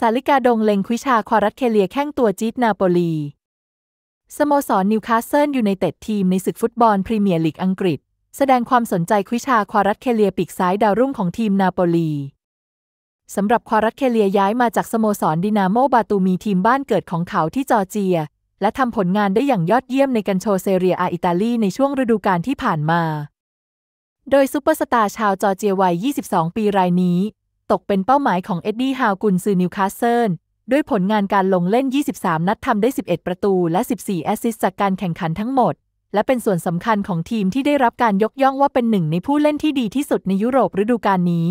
สาลิกาดงเล็งควิชาควารัตเคเลียแข้งตัวจีตนาโปลี สโมสรนิวคาสเซิลยูไนเต็ดทีมในศึกฟุตบอลพรีเมียร์ลีกอังกฤษแสดงความสนใจควิชาควารัตเคเลียปีกซ้ายดาวรุ่งของทีมนาโปลี สำหรับควารัตเคเลียย้ายมาจากสโมสรดินาโมบาตูมีทีมบ้านเกิดของเขาที่จอร์เจีย และทำผลงานได้อย่างยอดเยี่ยมในกันโชเซเรียอาอิตาลีในช่วงฤดูกาลที่ผ่านมา โดยซูเปอร์สตาร์ชาวจอร์เจียวัย22 ปีรายนี้ตกเป็นเป้าหมายของเอ็ดดี้ฮาวกุนซือนิวคาสเซิลด้วยผลงานการลงเล่น 23 นัดทำได้ 11 ประตูและ 14 แอสซิสต์จากการแข่งขันทั้งหมด และเป็นส่วนสำคัญของทีมที่ได้รับการยกย่องว่าเป็นหนึ่งในผู้เล่นที่ดีที่สุดในยุโรปฤดูกาลนี้